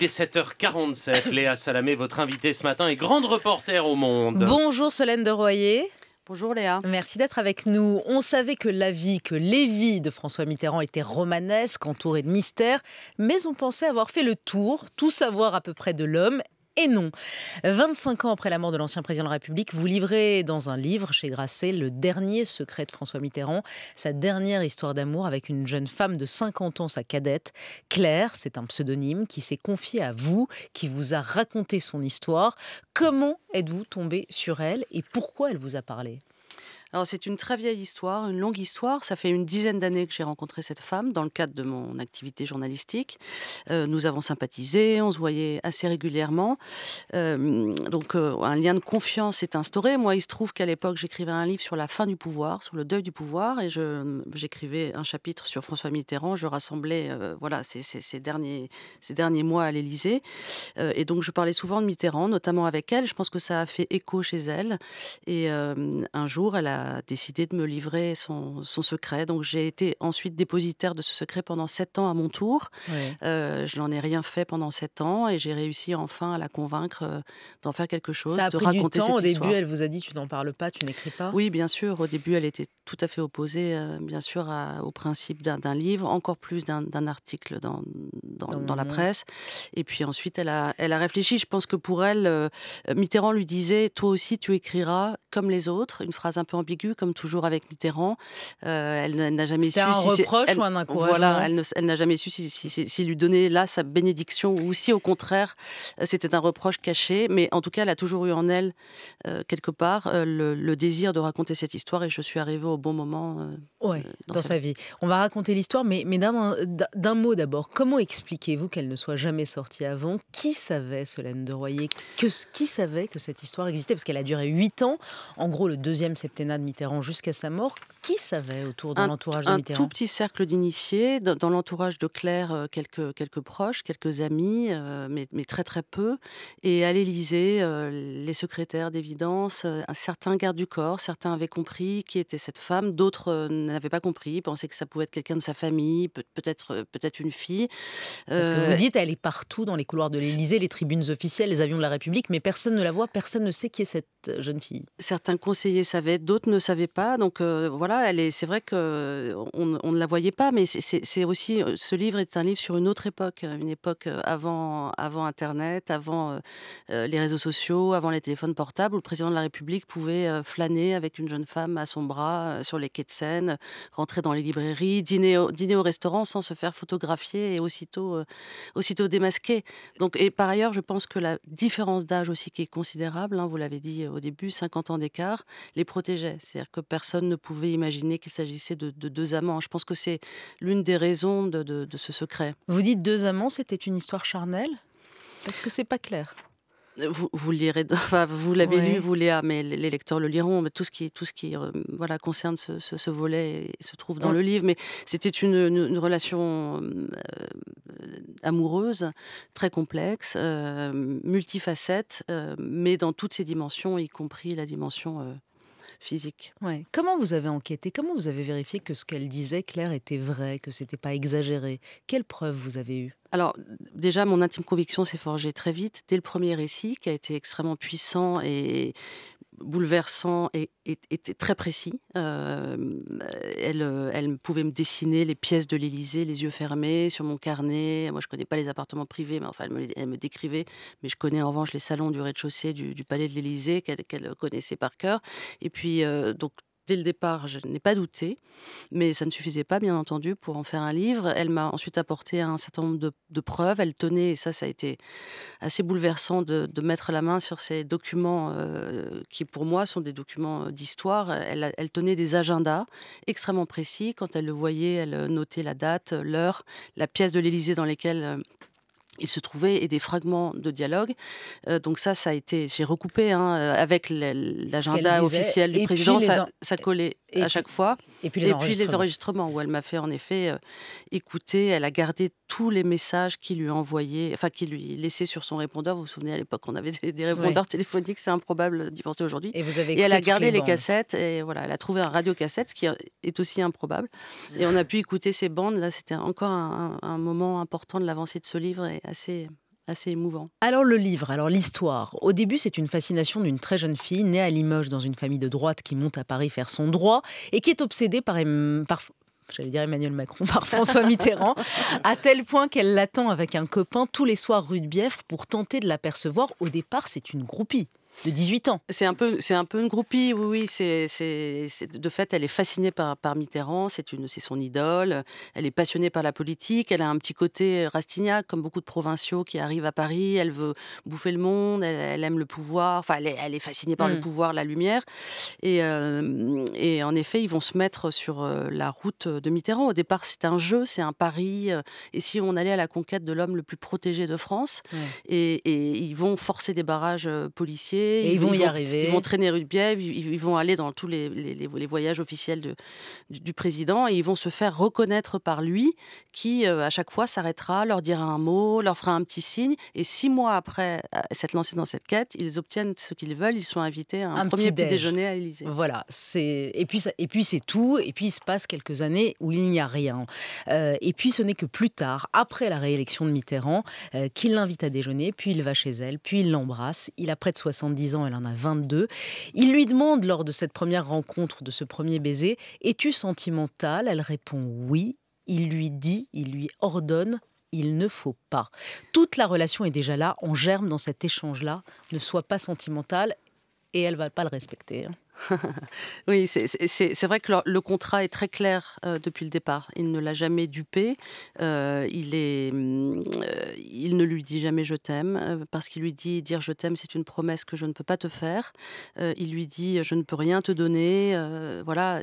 Il est 7h47. Léa Salamé, votre invitée ce matin, est grande reporter au monde. Bonjour Solène de Royer. Bonjour Léa. Merci d'être avec nous. On savait que la vie, que les vies de François Mitterrand étaient romanesques, entourées de mystères, mais on pensait avoir fait le tour, tout savoir à peu près de l'homme et non. 25 ans après la mort de l'ancien président de la République, vous livrez dans un livre chez Grasset le dernier secret de François Mitterrand, sa dernière histoire d'amour avec une jeune femme de 50 ans, sa cadette. Claire, c'est un pseudonyme qui s'est confié à vous, qui vous a raconté son histoire. Comment êtes-vous tombé sur elle et pourquoi elle vous a parlé c'est une très vieille histoire, une longue histoire. Ça fait une dizaine d'années que j'ai rencontré cette femme dans le cadre de mon activité journalistique. Euh, nous avons sympathisé, on se voyait assez régulièrement. Euh, donc euh, un lien de confiance s'est instauré. Moi, il se trouve qu'à l'époque, j'écrivais un livre sur la fin du pouvoir, sur le deuil du pouvoir, et j'écrivais un chapitre sur François Mitterrand. Je rassemblais voilà ces, derniers ces derniers mois à l'Élysée, et donc je parlais souvent de Mitterrand, notamment avec elle. Je pense que ça a fait écho chez elle. Et un jour, elle a décidé de me livrer son, secret. Donc j'ai été ensuite dépositaire de ce secret pendant sept ans à mon tour. Euh, je n'en ai rien fait pendant sept ans et j'ai réussi enfin à la convaincre euh, d'en faire quelque chose, Ça a de pris raconter du temps. Au début, elle vous a dit tu n'en parles pas, tu n'écris pas. Oui, bien sûr. Au début, elle était tout à fait opposée, euh, bien sûr, au principe d'un livre, encore plus d'un article dans, dans, la presse. Et puis ensuite, elle a, elle a réfléchi. Je pense que pour elle, Mitterrand lui disait toi aussi, tu écriras comme les autres. Une phrase un peu ambiguë, comme toujours avec Mitterrand. Euh, elle n'a jamais su. un reproche ou un encouragement Voilà, elle n'a jamais su s'il si, lui donnait là sa bénédiction ou si au contraire euh, c'était un reproche caché. Mais en tout cas, elle a toujours eu en elle, euh, quelque part, le, désir de raconter cette histoire et je suis arrivée au bon moment. dans, sa vie. On va raconter l'histoire, mais, d'un mot d'abord. Comment expliquez-vous qu'elle ne soit jamais sortie avant Qui savait, Solène de Royer que, Qui savait que cette histoire existait Parce qu'elle a duré 8 ans. En gros, le deuxième septennat de Mitterrand jusqu'à sa mort, qui savait autour de l'entourage de Mitterrand Un tout petit cercle d'initiés, dans, l'entourage de Claire, euh, quelques, quelques proches, quelques amis, euh, mais, très très peu. Et à l'Élysée, euh, les secrétaires d'évidence, certains gardes du corps, certains avaient compris qui était cette femme, d'autres n'avaient pas compris, pensaient que ça pouvait être quelqu'un de sa famille, peut-être peut-être une fille. Parce que vous dites, elle est partout dans les couloirs de l'Élysée, les tribunes officielles, les avions de la République, mais personne ne la voit, personne ne sait qui est cette jeune fille. Certains conseillers savaient, d'autres ne savait pas. Donc euh, voilà, elle c'est vrai qu'on on ne la voyait pas, mais c'est, aussi, euh, ce livre est un livre sur une autre époque, euh, une époque avant, avant Internet, avant les réseaux sociaux, avant les téléphones portables, où le président de la République pouvait flâner avec une jeune femme à son bras sur les quais de Seine, rentrer dans les librairies, dîner au, dîner au restaurant sans se faire photographier et aussitôt, aussitôt démasquer. Donc, et par ailleurs, je pense que la différence d'âge aussi qui est considérable, hein, vous l'avez dit au début, 50 ans d'écart, les protégeait. C'est-à-dire que personne ne pouvait imaginer qu'il s'agissait de, deux amants. Je pense que c'est l'une des raisons de, ce secret. Vous dites deux amants, c'était une histoire charnelle Est-ce que c'est pas clair vous, lirez, vous l'avez lu, vous Léa, mais les lecteurs le liront. Mais tout ce qui, euh, voilà, concerne ce, volet se trouve dans le livre. Mais c'était une, relation euh, amoureuse, très complexe, euh, multifacette, mais dans toutes ses dimensions, y compris la dimension physique. Ouais. Comment vous avez enquêté Comment vous avez vérifié que ce qu'elle disait, Claire, était vrai, que c'était pas exagéré Quelles preuves vous avez eues alors déjà, mon intime conviction s'est forgée très vite dès le premier récit, qui a été extrêmement puissant et bouleversant et, était très précis. Euh, euh, elle, pouvait me dessiner les pièces de l'Élysée, les yeux fermés, sur mon carnet. Moi, je connais pas les appartements privés, mais enfin, elle me, décrivait. Mais je connais en revanche les salons du rez-de-chaussée du, palais de l'Élysée qu'elle connaissait par cœur. Et puis, euh, donc, Dès le départ, je n'ai pas douté, mais ça ne suffisait pas, bien entendu, pour en faire un livre. Elle m'a ensuite apporté un certain nombre de, preuves. Elle tenait, et ça, ça a été assez bouleversant de, mettre la main sur ces documents euh, qui, pour moi, sont des documents d'histoire. Elle, elle, tenait des agendas extrêmement précis. Quand elle le voyait, elle notait la date, l'heure, la pièce de l'Élysée dans laquelle euh, il se trouvait et des fragments de dialogue. Euh, donc ça, ça a été, j'ai recoupé hein, euh, avec l'agenda officiel du président, ça, collait à chaque fois. Et puis les, enregistrements. où elle m'a fait en effet euh, écouter. Elle a gardé tous les messages qu'il lui envoyait, enfin qu'il lui laissait sur son répondeur. Vous vous souvenez à l'époque, on avait des, répondeurs téléphoniques, c'est improbable d'y penser aujourd'hui. Et, elle a gardé les, cassettes et voilà, elle a trouvé un radiocassette, ce qui est aussi improbable. Et on a pu écouter ces bandes. Là, c'était encore un, un moment important de l'avancée de ce livre. Et, assez assez émouvant. Alors le livre, alors l'histoire. Au début, c'est une fascination d'une très jeune fille née à Limoges dans une famille de droite qui monte à Paris faire son droit et qui est obsédée par, par j'allais dire Emmanuel Macron, par François Mitterrand, à tel point qu'elle l'attend avec un copain tous les soirs rue de Bièvre pour tenter de l'apercevoir. Au départ, c'est une groupie de 18 ans. C'est un peu, c'est un peu une groupie, oui, oui. C'est, de fait, elle est fascinée par, Mitterrand, c'est, une, c'est son idole. Elle est passionnée par la politique. Elle a un petit côté Rastignac, comme beaucoup de provinciaux qui arrivent à Paris. Elle veut bouffer le monde, elle, aime le pouvoir. Enfin, elle est, fascinée par le mm. pouvoir, la lumière. Euh, et, en effet, ils vont se mettre sur euh, la route de Mitterrand. Au départ, c'est un jeu, c'est un pari. Euh, et si on allait à la conquête de l'homme le plus protégé de France, et, et ils vont forcer des barrages policiers ils, vont, y arriver. Ils vont traîner de ils, vont aller dans tous les, les, voyages officiels de, du, président et ils vont se faire reconnaître par lui qui, euh, à chaque fois, s'arrêtera, leur dira un mot, leur fera un petit signe. Et six mois après euh, s'être lancée dans cette quête, ils obtiennent ce qu'ils veulent, ils sont invités à un, premier petit, déjeuner à l'Élysée. Voilà, et puis, et puis c'est tout. Et puis il se passe quelques années où il n'y a rien. Euh, et puis ce n'est que plus tard, après la réélection de Mitterrand, qu'il l'invite à déjeuner, puis il va chez elle, puis il l'embrasse. Il a près de 70 ans, elle en a 22. Il lui demande lors de cette première rencontre, de ce premier baiser, Es-tu sentimentale Elle répond oui. Il lui dit, il lui ordonne il ne faut pas. Toute la relation est déjà là, en germe dans cet échange-là, ne sois pas sentimentale et elle va pas le respecter. Hein. oui, c'est vrai que le, contrat est très clair euh, depuis le départ. Il ne l'a jamais dupé. Euh, il, est, mm, euh, il ne lui dit jamais je t'aime, parce qu'il lui dit dire je t'aime, c'est une promesse que je ne peux pas te faire. il lui dit je ne peux rien te donner. voilà,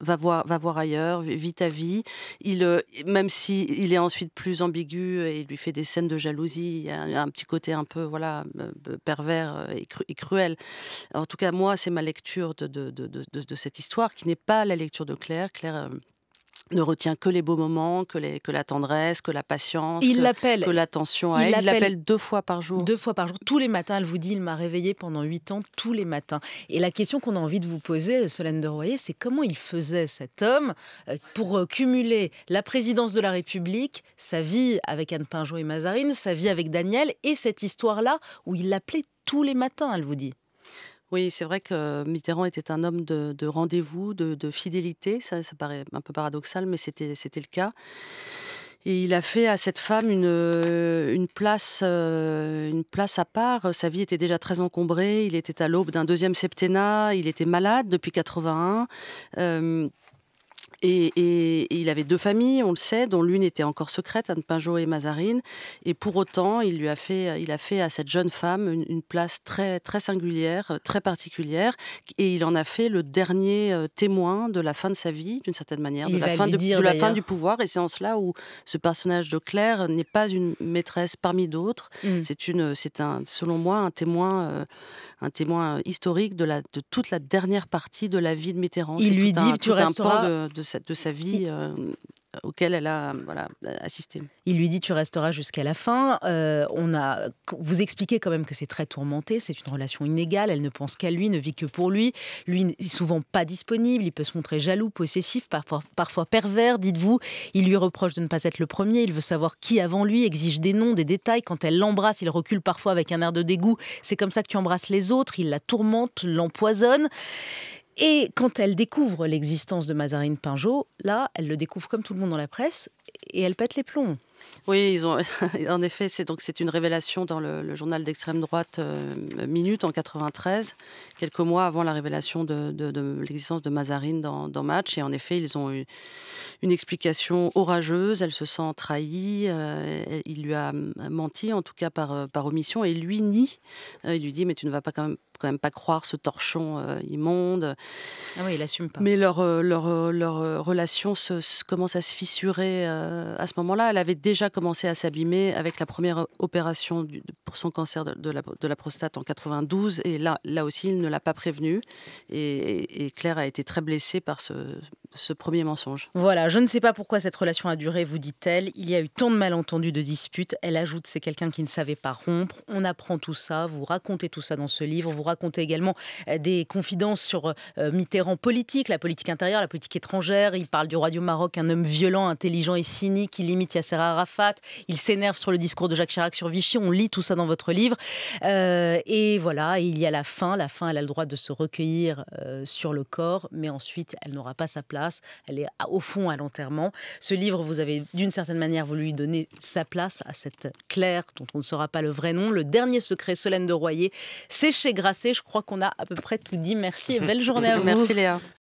va, voir, va voir ailleurs, vis ta vie. Il, même si il est ensuite plus ambigu et il lui fait des scènes de jalousie, il y a un, petit côté un peu voilà pervers et, et cruel. En tout cas, moi, c'est ma lecture de, cette histoire, qui n'est pas la lecture de Claire. Claire euh, ne retient que les beaux moments, que, la tendresse, que la patience, il que, l'attention à il elle. Il l'appelle deux fois par jour. Deux fois par jour. Tous les matins, elle vous dit, il m'a réveillée pendant huit ans, tous les matins. Et la question qu'on a envie de vous poser, euh, Solène de Royer, c'est comment il faisait cet homme euh, pour cumuler la présidence de la République, sa vie avec Anne Pinjot et Mazarine, sa vie avec Daniel, et cette histoire-là où il l'appelait tous les matins, elle vous dit. Oui, c'est vrai que Mitterrand était un homme de, rendez-vous, de, fidélité. Ça, paraît un peu paradoxal, mais c'était le cas. Et il a fait à cette femme une, euh, une, place, euh, une place à part. Sa vie était déjà très encombrée. Il était à l'aube d'un deuxième septennat. Il était malade depuis 81. Et, il avait deux familles, on le sait, dont l'une était encore secrète, Anne Pinjot et Mazarine. Et pour autant, il lui a fait, il a fait à cette jeune femme une, place très, très singulière, euh, très particulière. Et il en a fait le dernier euh, témoin de la fin de sa vie, d'une certaine manière, de la, fin de, la fin du pouvoir. Et c'est en cela où ce personnage de Claire n'est pas une maîtresse parmi d'autres. Mm. C'est une, c'est un, selon moi, un témoin, euh, un témoin historique de la, de toute la dernière partie de la vie de Mitterrand. Il lui dit, tu resteras. De, de de sa vie euh, auquel elle a voilà, assisté. Il lui dit tu resteras jusqu'à la fin. Euh, on a, vous expliquez quand même que c'est très tourmenté, c'est une relation inégale, elle ne pense qu'à lui, ne vit que pour lui. Lui est souvent pas disponible, il peut se montrer jaloux, possessif, parfois, parfois pervers, dites-vous. Il lui reproche de ne pas être le premier, il veut savoir qui avant lui, exige des noms, des détails. Quand elle l'embrasse, il recule parfois avec un air de dégoût. C'est comme ça que tu embrasses les autres, il la tourmente, l'empoisonne. Et quand elle découvre l'existence de Mazarine Pinjot, là, elle le découvre comme tout le monde dans la presse et elle pète les plombs. Oui, ils ont, en effet, c'est donc c'est une révélation dans le, journal d'extrême droite euh, Minute en 93, quelques mois avant la révélation de, l'existence de Mazarine dans, Match. Et en effet, ils ont eu une explication orageuse. Elle se sent trahie. Euh, il lui a menti, en tout cas par, euh, par omission, et lui nie. il lui dit mais tu ne vas pas quand même quand même pas croire ce torchon euh, immonde. Ah oui, il assume pas. Mais leur, euh, leur, euh, leur relation se, commence à se fissurer à ce moment-là. Elle avait déjà commencé à s'abîmer avec la première opération pour son cancer de, de, la, de, la, prostate en 92. Et là, là aussi, il ne l'a pas prévenue. Et, Claire a été très blessée par ce, ce premier mensonge. Voilà, je ne sais pas pourquoi cette relation a duré, vous dit-elle. Il y a eu tant de malentendus, de disputes. Elle ajoute, c'est quelqu'un qui ne savait pas rompre. On apprend tout ça, vous racontez tout ça dans ce livre, vous raconter également euh, des confidences sur euh, euh, Mitterrand politique, la politique intérieure, la politique étrangère. Il parle du roi du Maroc, un homme violent, intelligent et cynique. Il imite Yasser Arafat. Il s'énerve sur le discours de Jacques Chirac sur Vichy. On lit tout ça dans votre livre. et voilà, il y a la fin. La fin, elle a le droit de se recueillir sur le corps, mais ensuite, elle n'aura pas sa place. Elle est au fond à l'enterrement. Ce livre, vous avez d'une certaine manière voulu donner sa place à cette Claire, dont on ne saura pas le vrai nom. Le dernier secret, Solène de Royer, c'est chez je crois qu'on a à peu près tout dit. Merci et belle journée à vous. Merci Léa.